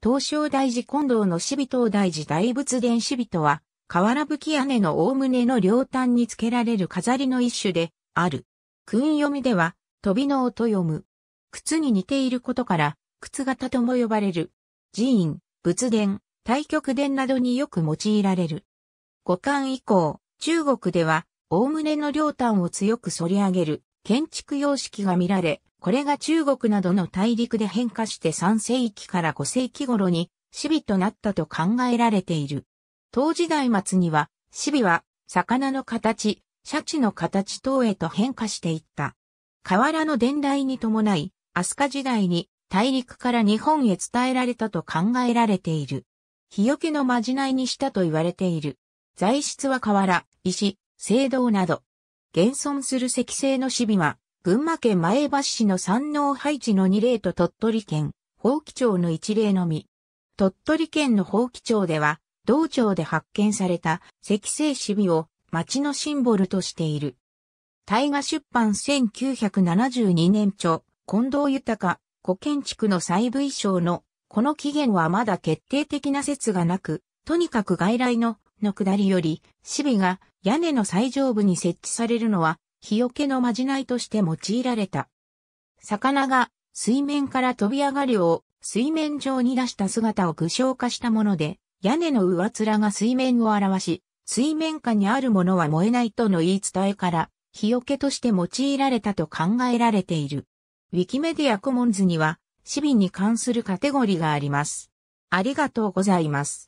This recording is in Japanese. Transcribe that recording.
東照大寺近藤の死人大寺大仏殿死人は、瓦吹屋根の大胸の両端につけられる飾りの一種で、ある。訓読みでは、飛びの音読む。靴に似ていることから、靴型とも呼ばれる。寺院、仏殿、太極殿などによく用いられる。五冠以降、中国では、大胸の両端を強く反り上げる、建築様式が見られ、これが中国などの大陸で変化して3世紀から5世紀頃にシビとなったと考えられている。当時代末には、シビは魚の形、シャチの形等へと変化していった。河原の伝来に伴い、飛鳥時代に大陸から日本へ伝えられたと考えられている。日よけのまじないにしたと言われている。材質は河原、石、青銅など。現存する石製のシビは、群馬県前橋市の山王配置の2例と鳥取県、宝器町の1例のみ。鳥取県の宝器町では、道庁で発見された石製シビを町のシンボルとしている。大河出版1972年著、近藤豊、古建築の細部衣装の、この起源はまだ決定的な説がなく、とにかく外来の、の下りより、シビが屋根の最上部に設置されるのは日よけのまじないとして用いられた。魚が水面から飛び上がるを水面上に出した姿を具象化したもので、屋根の上面が水面を表し、水面下にあるものは燃えないとの言い伝えから、日よけとして用いられたと考えられている。ウィキメディアコモンズには、市民に関するカテゴリーがあります。ありがとうございます。